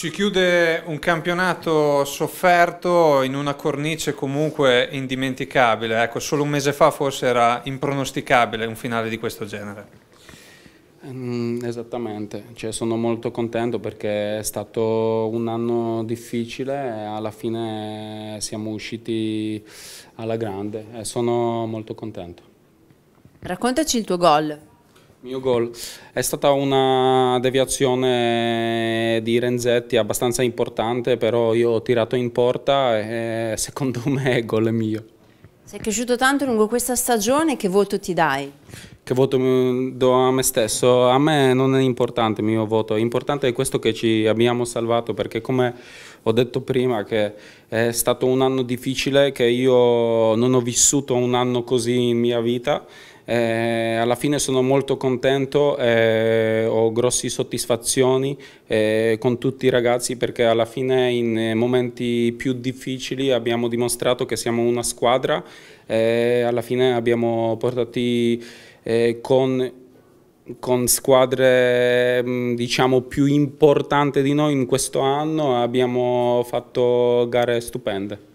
Si chiude un campionato sofferto in una cornice comunque indimenticabile, ecco, solo un mese fa forse era impronosticabile un finale di questo genere. Mm, esattamente, cioè, sono molto contento perché è stato un anno difficile e alla fine siamo usciti alla grande e eh, sono molto contento. Raccontaci il tuo gol. Il mio gol è stata una deviazione di Renzetti abbastanza importante, però io ho tirato in porta e eh, secondo me gol è mio. Sei cresciuto tanto lungo questa stagione, che voto ti dai? Che voto mm, do a me stesso? A me non è importante il mio voto, l'importante è questo che ci abbiamo salvato perché come ho detto prima che è stato un anno difficile, che io non ho vissuto un anno così in mia vita eh, alla fine sono molto contento, eh, ho grosse soddisfazioni eh, con tutti i ragazzi perché alla fine in eh, momenti più difficili abbiamo dimostrato che siamo una squadra e eh, alla fine abbiamo portati eh, con con squadre mm, diciamo più importanti di noi in questo anno abbiamo fatto gare stupende.